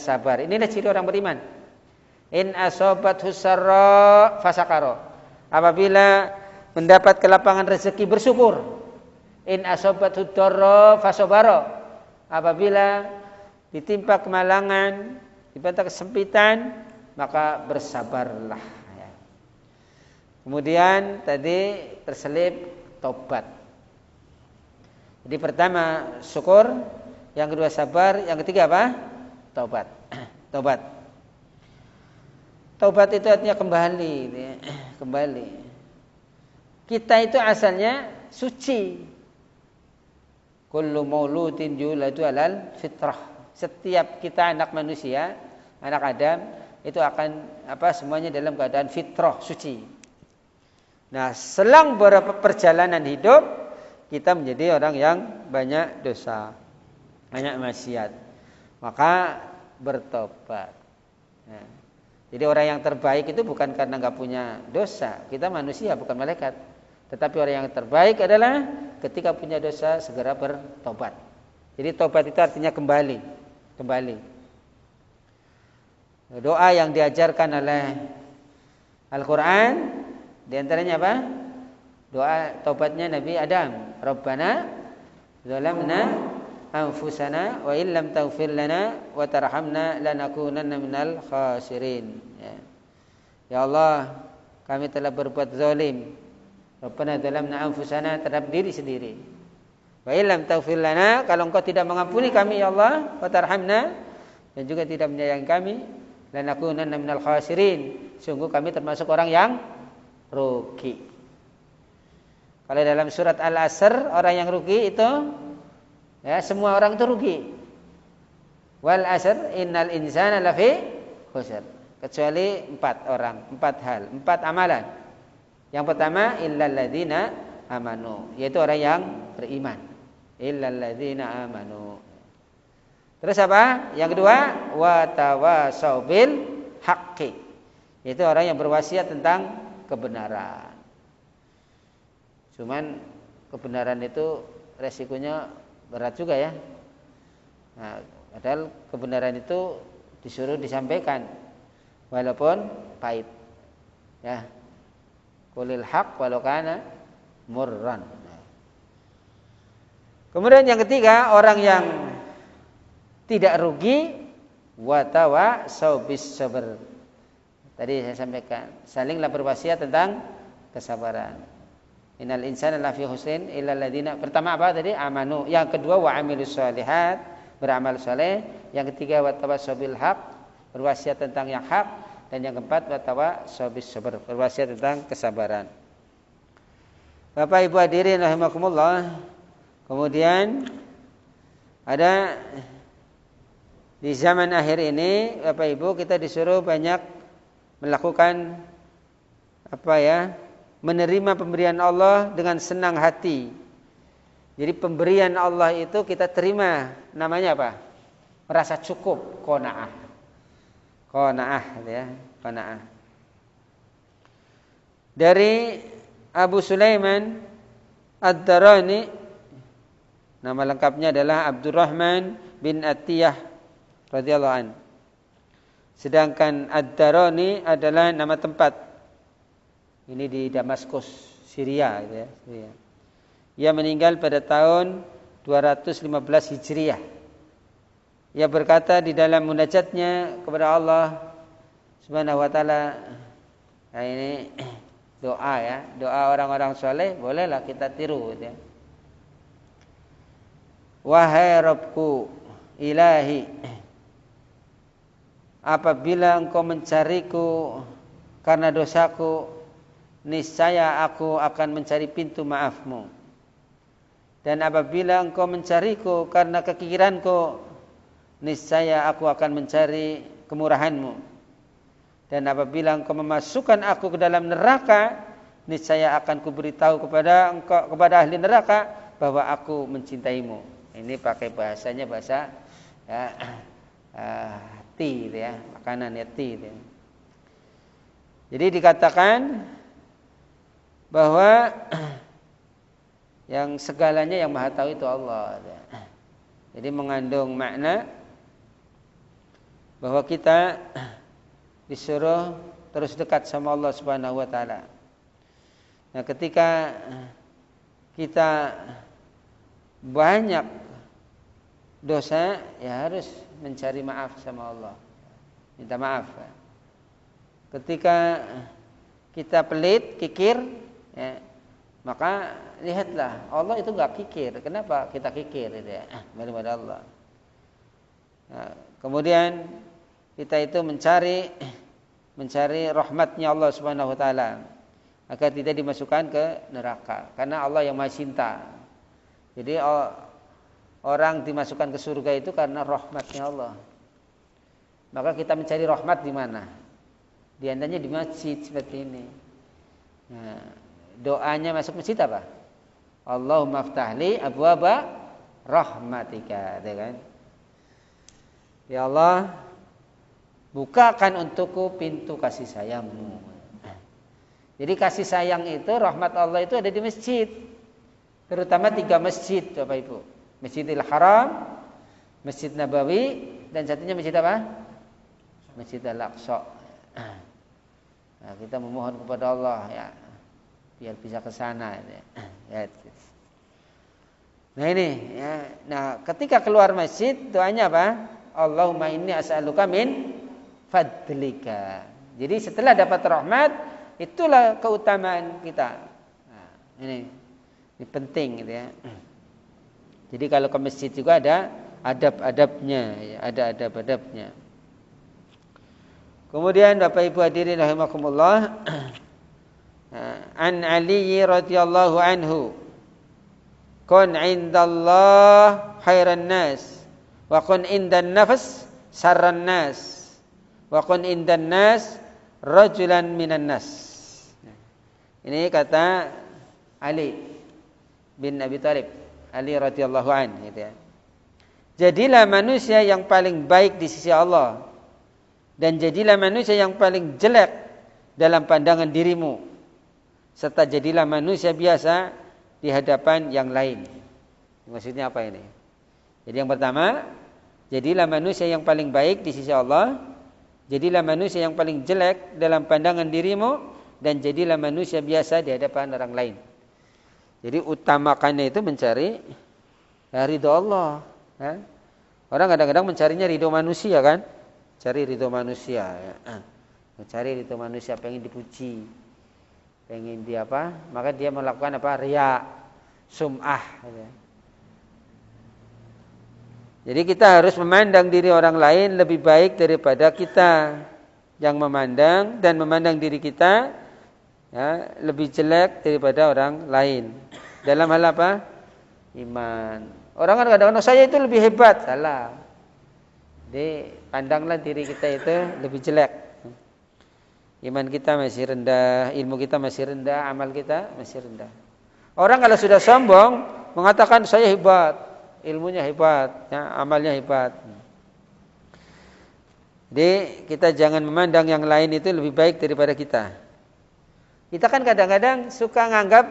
sabar. Inilah ciri orang beriman. In asobat husaro fasakaro. Apabila mendapat kelapangan rezeki bersyukur. In asobat hudoro fasobaro. Apabila ditimpa kemalangan, ditimpa kesempitan, maka bersabarlah. Ya. Kemudian tadi terselip tobat. Jadi pertama syukur, yang kedua sabar, yang ketiga apa? taubat. Taubat. Taubat itu artinya kembali, ya. kembali. Kita itu asalnya suci. Kullu mauludin yuladu alal fitrah. Setiap kita anak manusia, anak Adam itu akan apa semuanya dalam keadaan fitrah suci. Nah, selang beberapa perjalanan hidup kita menjadi orang yang banyak dosa, banyak maksiat maka bertobat. Ya. jadi orang yang terbaik itu bukan karena nggak punya dosa. Kita manusia bukan malaikat. Tetapi orang yang terbaik adalah ketika punya dosa segera bertobat. Jadi tobat itu artinya kembali, kembali. Doa yang diajarkan oleh Al-Qur'an di antaranya apa? Doa tobatnya Nabi Adam, Rabbana zalamna anfusana wa illam taghfir lana wa tarhamna lanakunanna minal khasirin ya. ya Allah kami telah berbuat zalim Rabbana zalamna anfusana terhadap diri sendiri wa illam taghfir lana kalau engkau tidak mengampuni kami ya Allah wa tarhamna dan juga tidak menyayangi kami lanakunanna minal khasirin sungguh kami termasuk orang yang rugi kalau dalam surat Al-Asr orang yang rugi itu Ya, semua orang itu rugi. Wal asr innal insana lafi khusr. Kecuali empat orang, empat hal, empat amalan. Yang pertama illal ladzina amanu, yaitu orang yang beriman. Illal ladzina amanu. Terus apa? Yang kedua, watawasau bil haqqi. Yaitu orang yang berwasiat tentang kebenaran. Cuman kebenaran itu resikonya berat juga ya nah, padahal kebenaran itu disuruh disampaikan walaupun pahit ya kulil hak walau kana murran kemudian yang ketiga orang yang tidak rugi watawa sabis sabar tadi saya sampaikan saling salinglah berwasiat tentang kesabaran Innal insana lafi husin illa ladina Pertama apa tadi? Amanu. Yang kedua wa amilus solihat, beramal saleh. Yang ketiga wa tawassabil haq, berwasiat tentang yang hak. Dan yang keempat wa tawassabis sabr, berwasiat tentang kesabaran. Bapak Ibu hadirin rahimakumullah. Kemudian ada di zaman akhir ini Bapak Ibu kita disuruh banyak melakukan apa ya? menerima pemberian Allah dengan senang hati. Jadi pemberian Allah itu kita terima namanya apa? Merasa cukup, konaah, konaah, gitu ya, Dari Abu Sulaiman Ad-Darani nama lengkapnya adalah Abdurrahman bin Atiyah radhiyallahu an. Sedangkan Ad-Darani adalah nama tempat ini di Damaskus Syria gitu ya Syria. ia meninggal pada tahun 215 Hijriah ia berkata di dalam munajatnya kepada Allah Subhanahu wa taala nah ini doa ya doa orang-orang soleh bolehlah kita tiru gitu ya wahai Rabbku ilahi apabila engkau mencariku karena dosaku niscaya aku akan mencari pintu maafmu. Dan apabila engkau mencariku karena kekikiranku, niscaya aku akan mencari kemurahanmu. Dan apabila engkau memasukkan aku ke dalam neraka, niscaya akan kuberitahu kepada engkau kepada ahli neraka bahwa aku mencintaimu. Ini pakai bahasanya bahasa ya, uh, eh, ti, ya, makanan ya ti. ya. Jadi dikatakan bahwa yang segalanya yang maha tahu itu Allah. Jadi mengandung makna bahwa kita disuruh terus dekat sama Allah Subhanahu wa taala. Nah, ketika kita banyak dosa, ya harus mencari maaf sama Allah. Minta maaf. Ketika kita pelit, kikir, ya, maka lihatlah Allah itu nggak kikir. Kenapa kita kikir? Gitu ya? Ah, Allah. Nah, kemudian kita itu mencari mencari rahmatnya Allah Subhanahu Wa Taala agar tidak dimasukkan ke neraka karena Allah yang maha cinta. Jadi orang dimasukkan ke surga itu karena rahmatnya Allah. Maka kita mencari rahmat di mana? Di antaranya di masjid seperti ini. Nah, doanya masuk masjid apa? Allahumma ftahli abwaba rahmatika, ya kan? Ya Allah, bukakan untukku pintu kasih sayangmu. Jadi kasih sayang itu rahmat Allah itu ada di masjid. Terutama tiga masjid Bapak Ibu. Masjidil Haram, Masjid Nabawi dan satunya masjid apa? Masjid Al-Aqsa. Nah, kita memohon kepada Allah ya biar bisa ke sana ya, Nah ini ya. Nah, ketika keluar masjid doanya apa? Allahumma inni as'aluka min fadlika. Jadi setelah dapat rahmat itulah keutamaan kita. Nah, ini ini penting gitu ya. Jadi kalau ke masjid juga ada adab-adabnya, ya, ada adab-adabnya. Kemudian Bapak Ibu hadirin rahimakumullah an Ali radhiyallahu anhu kun indallah khairan nas wa kun indan nafs sarran nas wa kun indan nas rajulan minan nas ini kata Ali bin Abi Thalib Ali radhiyallahu an gitu ya jadilah manusia yang paling baik di sisi Allah dan jadilah manusia yang paling jelek dalam pandangan dirimu serta jadilah manusia biasa di hadapan yang lain. Maksudnya apa ini? Jadi yang pertama, jadilah manusia yang paling baik di sisi Allah, jadilah manusia yang paling jelek dalam pandangan dirimu dan jadilah manusia biasa di hadapan orang lain. Jadi utamakannya itu mencari ridho Allah. Ya. Orang kadang-kadang mencarinya ridho manusia kan? Cari ridho manusia. Mencari ya. ridho manusia pengen dipuji pengen dia apa maka dia melakukan apa ria sumah gitu ya. jadi kita harus memandang diri orang lain lebih baik daripada kita yang memandang dan memandang diri kita ya, lebih jelek daripada orang lain dalam hal apa iman orang kan kadang-kadang oh, saya itu lebih hebat salah jadi pandanglah diri kita itu lebih jelek Iman kita masih rendah, ilmu kita masih rendah, amal kita masih rendah. Orang kalau sudah sombong mengatakan saya hebat, ilmunya hebat, ya, amalnya hebat. Jadi kita jangan memandang yang lain itu lebih baik daripada kita. Kita kan kadang-kadang suka nganggap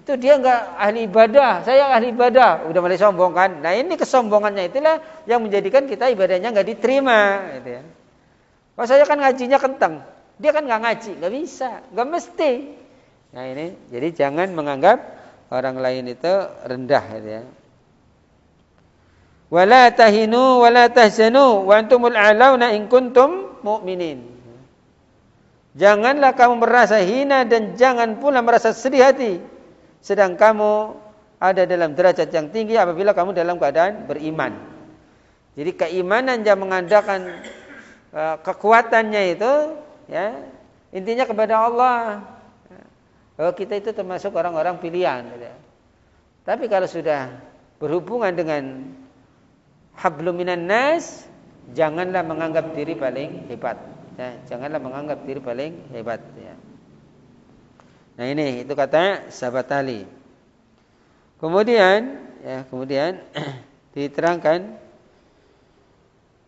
itu dia nggak ahli ibadah, saya ahli ibadah, udah mulai sombong kan. Nah ini kesombongannya itulah yang menjadikan kita ibadahnya nggak diterima. Gitu ya. saya kan ngajinya kentang, dia kan nggak ngaji, nggak bisa, nggak mesti. Nah ini, jadi jangan menganggap orang lain itu rendah gitu ya. Wala tahinu wala tahzanu wa antumul a'launa in kuntum mu'minin. Janganlah kamu merasa hina dan jangan pula merasa sedih hati. Sedang kamu ada dalam derajat yang tinggi apabila kamu dalam keadaan beriman. Jadi keimanan yang mengandalkan eh, kekuatannya itu ya intinya kepada Allah bahwa kita itu termasuk orang-orang pilihan gitu. Ya. tapi kalau sudah berhubungan dengan habluminan nas janganlah menganggap diri paling hebat ya, janganlah menganggap diri paling hebat ya. nah ini itu kata sahabat Ali kemudian ya kemudian diterangkan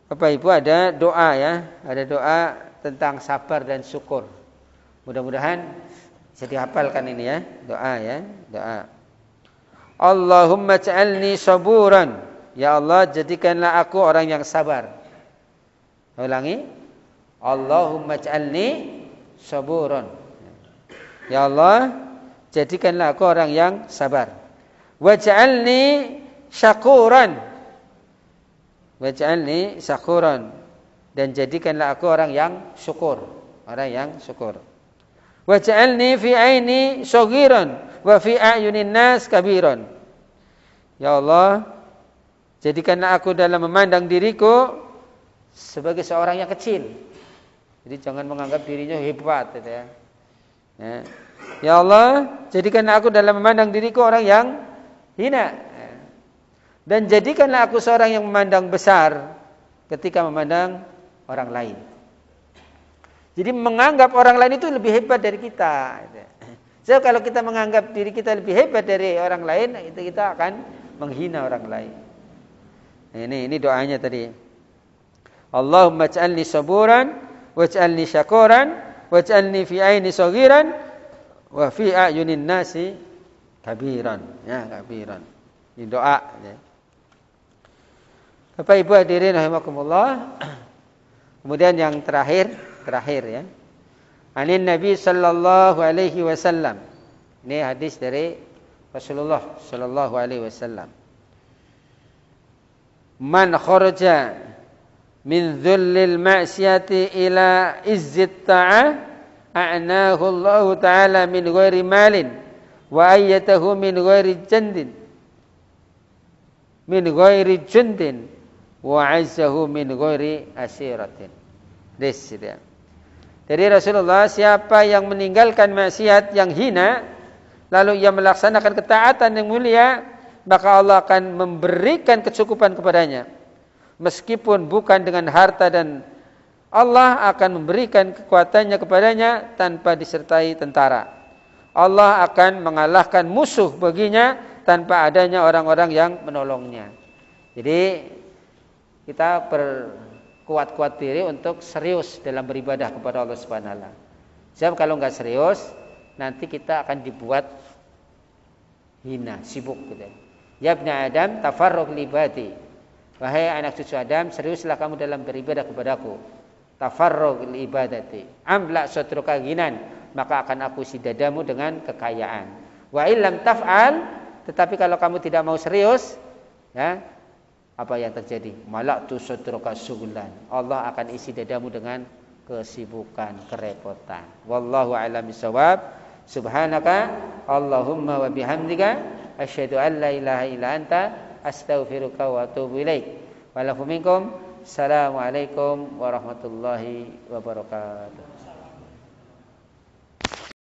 Bapak Ibu ada doa ya, ada doa tentang sabar dan syukur. Mudah-mudahan bisa dihafalkan ini ya, doa ya, doa. Allahumma ja'alni saburan. Ya Allah, jadikanlah aku orang yang sabar. ulangi. Allahumma ja'alni saburan. Ya Allah, jadikanlah aku orang yang sabar. wa Waj'alni syakuran. Waj'alni syakuran dan jadikanlah aku orang yang syukur, orang yang syukur. Waj'alni fi aini shaghiran wa fi ayunin nas kabiran. Ya Allah, jadikanlah aku dalam memandang diriku sebagai seorang yang kecil. Jadi jangan menganggap dirinya hebat gitu ya. ya. Ya Allah, jadikanlah aku dalam memandang diriku orang yang hina. Dan jadikanlah aku seorang yang memandang besar ketika memandang orang lain. Jadi menganggap orang lain itu lebih hebat dari kita. Gitu. So kalau kita menganggap diri kita lebih hebat dari orang lain, itu kita akan menghina orang lain. Ini ini doanya tadi. Allahumma ja'alni saburan waj'alni syakuran waj'alni fi aini saghiran wa fi ayunin nasi kabiran ya kabiran ini doa ya. Bapak Ibu hadirin rahimakumullah Kemudian yang terakhir, terakhir ya. Anin Nabi sallallahu alaihi wasallam. Ini hadis dari Rasulullah sallallahu alaihi wasallam. Man kharaja min dhullil ma'siyati ila izzit ta'ah a'nahu Allah taala min ghairi malin wa ayyatahu min ghairi jandin min ghairi jundin wa azzahu min ghairi asiratin this gitu ya. Jadi Rasulullah siapa yang meninggalkan maksiat yang hina lalu ia melaksanakan ketaatan yang mulia maka Allah akan memberikan kecukupan kepadanya meskipun bukan dengan harta dan Allah akan memberikan kekuatannya kepadanya tanpa disertai tentara. Allah akan mengalahkan musuh baginya tanpa adanya orang-orang yang menolongnya. Jadi kita per kuat-kuat diri untuk serius dalam beribadah kepada Allah Subhanahu wa Sebab kalau nggak serius, nanti kita akan dibuat hina, sibuk gitu. Ya, ya Ibn Adam, tafarruq libati. Wahai anak cucu Adam, seriuslah kamu dalam beribadah kepadaku. Tafarruq ibadati. Amla sotruka ginan, maka akan aku isi dadamu dengan kekayaan. Wa illam taf'al, tetapi kalau kamu tidak mau serius, ya, apa yang terjadi? Malak tu sedroka sugulan. Allah akan isi dadamu dengan kesibukan, kerepotan. Wallahu a'lam bishawab. Subhanaka Allahumma wa bihamdika asyhadu an la ilaha illa anta astaghfiruka wa atubu ilaik. Wa lafu warahmatullahi wabarakatuh.